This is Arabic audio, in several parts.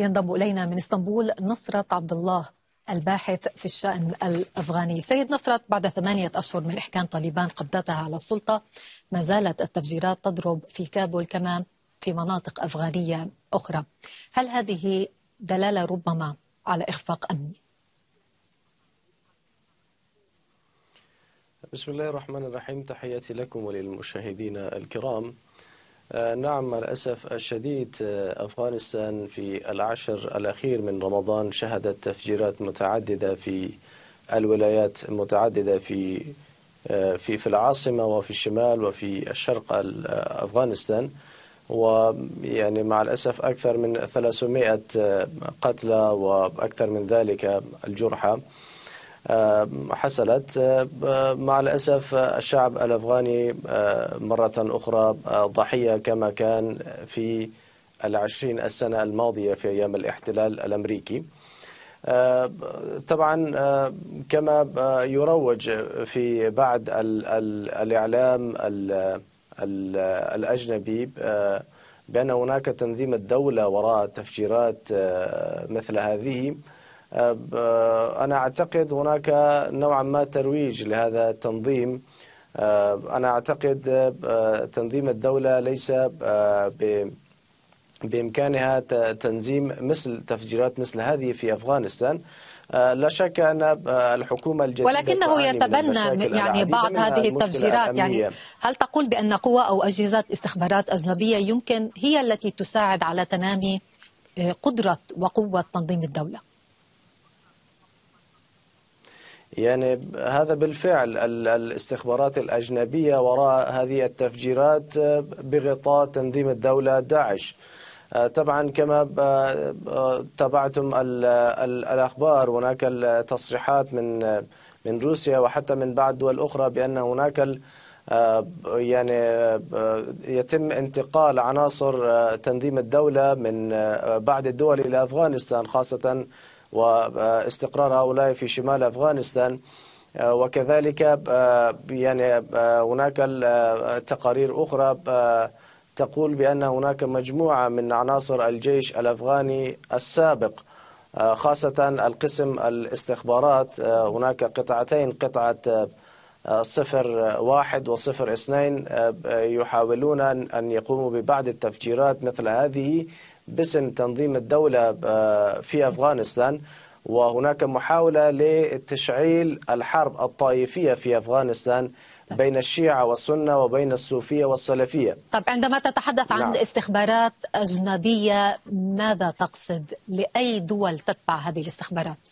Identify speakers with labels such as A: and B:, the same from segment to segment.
A: ينضم إلينا من اسطنبول نصرت عبد الله الباحث في الشأن الأفغاني سيد نصرت بعد ثمانية أشهر من إحكام طالبان قبضتها على السلطة ما زالت التفجيرات تضرب في كابول كما في مناطق أفغانية أخرى هل هذه دلالة ربما على إخفاق أمني؟
B: بسم الله الرحمن الرحيم تحياتي لكم وللمشاهدين الكرام آه، نعم مع الأسف الشديد آه، أفغانستان في العشر الأخير من رمضان شهدت تفجيرات متعددة في الولايات متعددة في آه، في في العاصمة وفي الشمال وفي الشرق أفغانستان ويعني مع الأسف أكثر من 300 قتلى وأكثر من ذلك الجرحى آه، حصلت آه، مع الأسف الشعب الأفغاني آه، مرة أخرى ضحية كما كان في العشرين السنة الماضية في أيام الاحتلال الأمريكي طبعا كما يروج في بعض الإعلام الأجنبي بأن هناك تنظيم الدولة وراء تفجيرات مثل هذه آه، أنا أعتقد هناك نوعا ما ترويج لهذا التنظيم آه، أنا أعتقد آه، تنظيم الدولة ليس بإمكانها تنظيم مثل تفجيرات مثل هذه في أفغانستان لا شك ان الحكومه الجديده ولكنه يتبنى يعني بعض هذه التفجيرات يعني
A: هل تقول بان قوى او اجهزه استخبارات اجنبيه يمكن هي التي تساعد على تنامي قدره وقوه تنظيم الدوله؟
B: يعني هذا بالفعل الاستخبارات الأجنبية وراء هذه التفجيرات آه، بغطاء تنظيم الدولة داعش آه، طبعا كما آه، تابعتم الأخبار هناك التصريحات من من روسيا وحتى من بعض دول أخرى بأن هناك يعني يتم انتقال عناصر تنظيم الدولة من بعض الدول إلى أفغانستان خاصة واستقرار هؤلاء في شمال أفغانستان آه، وكذلك آه، يعني آه، هناك تقارير أخرى تقول بأن هناك مجموعة من عناصر الجيش الأفغاني السابق خاصة القسم الاستخبارات هناك قطعتين قطعة صفر واحد وصفر اثنين يحاولون أن يقوموا ببعض التفجيرات مثل هذه باسم تنظيم الدولة آه، في أفغانستان وهناك محاولة لتشعيل الحرب الطائفية في أفغانستان طيب. بين الشيعة والسنة وبين الصوفية والسلفية
A: طب عندما تتحدث عن نعم. استخبارات أجنبية ماذا تقصد؟ لأي دول تتبع هذه الاستخبارات؟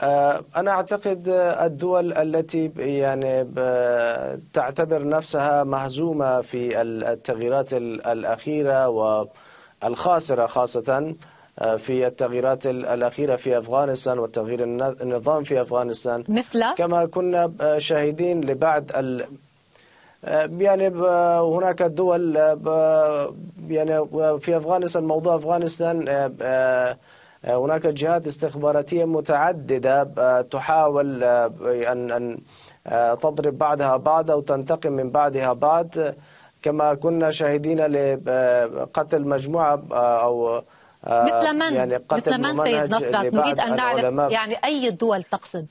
B: آه، أنا أعتقد الدول التي يعني تعتبر نفسها مهزومة في التغييرات الأخيرة والخاسرة خاصة آه، في التغييرات الأخيرة في أفغانستان وتغيير النظام في أفغانستان مثل كما كنا آه، شاهدين لبعض ال... يعني هناك دول يعني في أفغانستان موضوع أفغانستان آه، هناك جهات استخباراتية متعددة آه، تحاول آه، أن أن تضرب بعضها بعض أو تنتقم من بعضها بعض كما كنا شاهدين لقتل مجموعة أو مثل من يعني قتل مثل من سيد نصرت نريد أن نعرف يعني
A: أي دول تقصد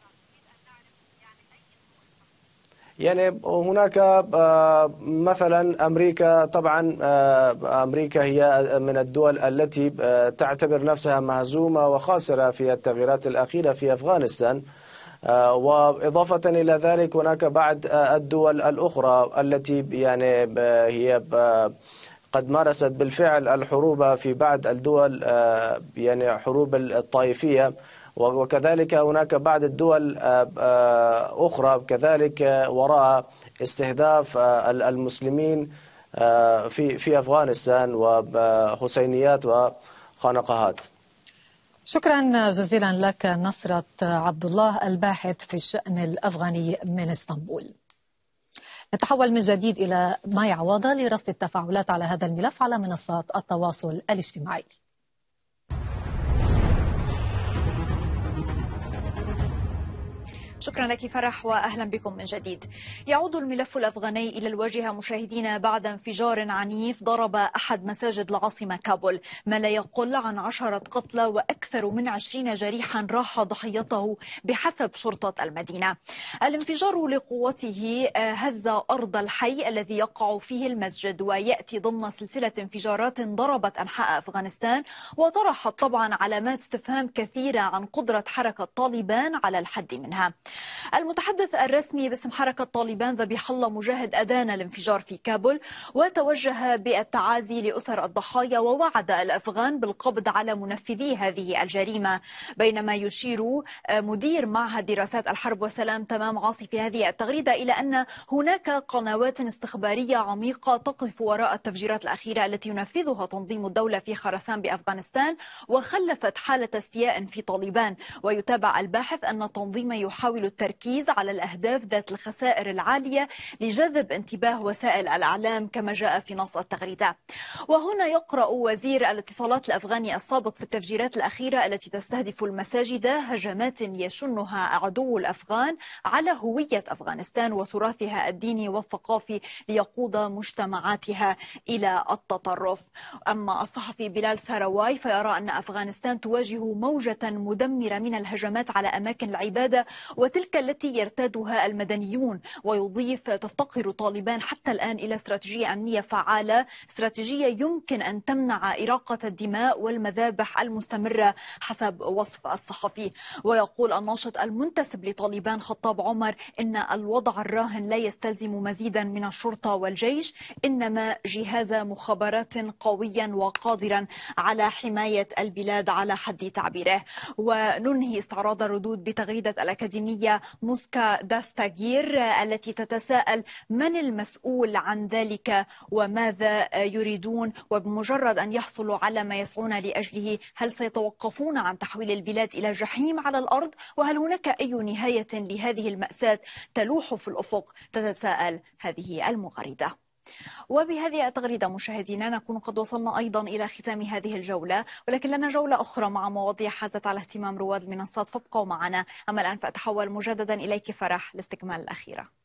B: يعني هناك آه، مثلا امريكا طبعا آه، امريكا هي من الدول التي آه، تعتبر نفسها مهزومه وخاسره في التغييرات الاخيره في افغانستان وإضافة إلى ذلك هناك بعض الدول الأخرى التي يعني هي قد مارست بالفعل الحروب في بعض الدول يعني حروب الطائفية وكذلك هناك بعض الدول آه، آه، أخرى كذلك آه، وراء استهداف المسلمين في في أفغانستان وحسينيات وخنقهات شكرا
A: جزيلا لك نصرة عبد الله الباحث في الشأن الأفغاني من اسطنبول نتحول من جديد إلى ماي عوضة لرصد التفاعلات على هذا الملف على منصات التواصل الاجتماعي
C: شكرا لك فرح وأهلا بكم من جديد يعود الملف الأفغاني إلى الواجهة مشاهدين بعد انفجار عنيف ضرب أحد مساجد العاصمة كابول ما لا يقل عن عشرة قتلى وأكثر من عشرين جريحا راح ضحيته بحسب شرطة المدينة الانفجار لقوته آه، هز أرض الحي الذي يقع فيه المسجد ويأتي ضمن سلسلة انفجارات ضربت أنحاء أفغانستان وطرحت طبعا علامات استفهام كثيرة عن قدرة حركة طالبان على الحد منها المتحدث الرسمي باسم حركة طالبان ذبيح الله مجاهد أدان الانفجار في كابول وتوجه بالتعازي لأسر الضحايا ووعد الأفغان بالقبض على منفذي هذه الجريمة بينما يشير مدير معهد دراسات الحرب والسلام تمام عاصي في هذه التغريدة إلى أن هناك قنوات استخبارية عميقة تقف وراء التفجيرات الأخيرة التي ينفذها تنظيم الدولة في خرسان بأفغانستان وخلفت حالة استياء في طالبان ويتابع الباحث أن التنظيم يحاول يحاول التركيز على الأهداف ذات الخسائر العالية لجذب انتباه وسائل الإعلام كما جاء في نص التغريدة وهنا يقرأ وزير الاتصالات الأفغاني السابق في التفجيرات الأخيرة التي تستهدف المساجد هجمات يشنها عدو الأفغان على هوية أفغانستان وتراثها الديني والثقافي ليقود مجتمعاتها إلى التطرف أما الصحفي بلال ساراواي فيرى أن أفغانستان تواجه موجة مدمرة من الهجمات على أماكن العبادة وتلك التي يرتادها المدنيون ويضيف تفتقر طالبان حتى الآن إلى استراتيجية أمنية فعالة استراتيجية يمكن أن تمنع إراقة الدماء والمذابح المستمرة حسب وصف الصحفي ويقول الناشط المنتسب لطالبان خطاب عمر إن الوضع الراهن لا يستلزم مزيدا من الشرطة والجيش إنما جهاز مخابرات قويا وقادرا على حماية البلاد على حد تعبيره وننهي استعراض الردود بتغريدة الأكاديمية السورية موسكا داستاغير التي تتساءل من المسؤول عن ذلك وماذا يريدون وبمجرد أن يحصلوا على ما يسعون لأجله هل سيتوقفون عن تحويل البلاد إلى جحيم على الأرض وهل هناك أي نهاية لهذه المأساة تلوح في الأفق تتساءل هذه المغرده وبهذه التغريدة مشاهدينا نكون قد وصلنا أيضا إلى ختام هذه الجولة ولكن لنا جولة أخرى مع مواضيع حازت على اهتمام رواد المنصات فابقوا معنا أما الآن فأتحول مجددا إليك فرح لاستكمال الأخيرة